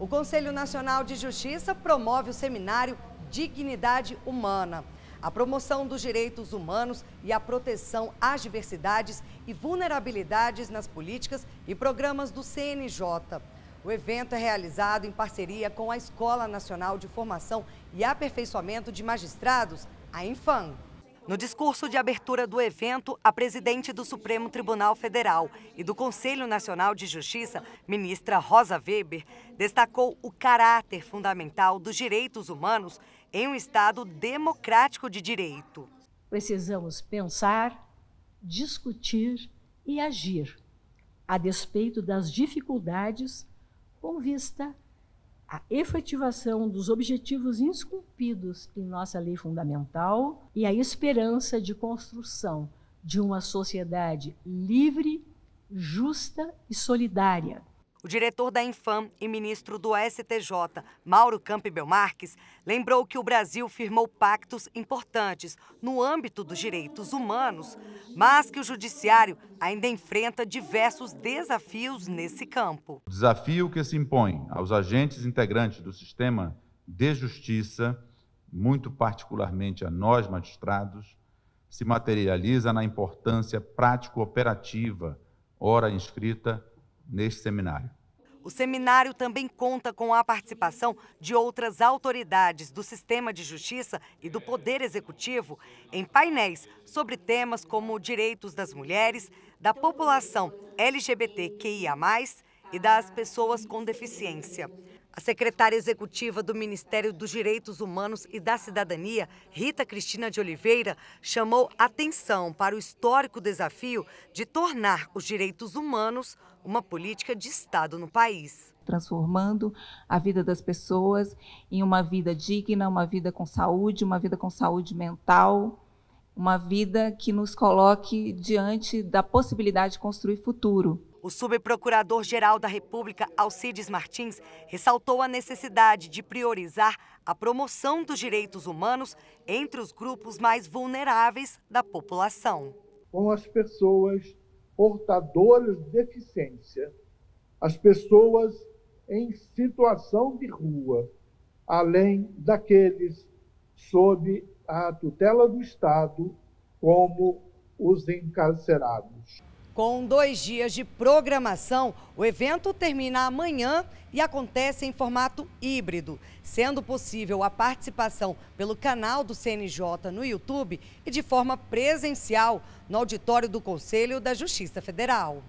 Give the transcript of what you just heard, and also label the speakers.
Speaker 1: O Conselho Nacional de Justiça promove o seminário Dignidade Humana. A promoção dos direitos humanos e a proteção às diversidades e vulnerabilidades nas políticas e programas do CNJ. O evento é realizado em parceria com a Escola Nacional de Formação e Aperfeiçoamento de Magistrados, a Infam. No discurso de abertura do evento, a presidente do Supremo Tribunal Federal e do Conselho Nacional de Justiça, ministra Rosa Weber, destacou o caráter fundamental dos direitos humanos em um Estado democrático de direito.
Speaker 2: Precisamos pensar, discutir e agir, a despeito das dificuldades, com vista a a efetivação dos objetivos esculpidos em nossa lei fundamental e a esperança de construção de uma sociedade livre, justa e solidária.
Speaker 1: O diretor da Infam e ministro do STJ, Mauro Campbell Marques, lembrou que o Brasil firmou pactos importantes no âmbito dos direitos humanos, mas que o judiciário ainda enfrenta diversos desafios nesse campo.
Speaker 3: O desafio que se impõe aos agentes integrantes do sistema de justiça, muito particularmente a nós magistrados, se materializa na importância prático-operativa, ora inscrita neste seminário.
Speaker 1: O seminário também conta com a participação de outras autoridades do sistema de justiça e do Poder Executivo em painéis sobre temas como direitos das mulheres, da população LGBTQIA, e das pessoas com deficiência. A secretária executiva do Ministério dos Direitos Humanos e da Cidadania, Rita Cristina de Oliveira, chamou atenção para o histórico desafio de tornar os direitos humanos uma política de Estado no país. Transformando a vida das pessoas em uma vida digna, uma vida com saúde, uma vida com saúde mental, uma vida que nos coloque diante da possibilidade de construir futuro. O subprocurador-geral da República, Alcides Martins, ressaltou a necessidade de priorizar a promoção dos direitos humanos entre os grupos mais vulneráveis da população.
Speaker 3: Com as pessoas portadoras de deficiência, as pessoas em situação de rua, além daqueles sob a tutela do Estado, como os encarcerados.
Speaker 1: Com dois dias de programação, o evento termina amanhã e acontece em formato híbrido, sendo possível a participação pelo canal do CNJ no YouTube e de forma presencial no auditório do Conselho da Justiça Federal.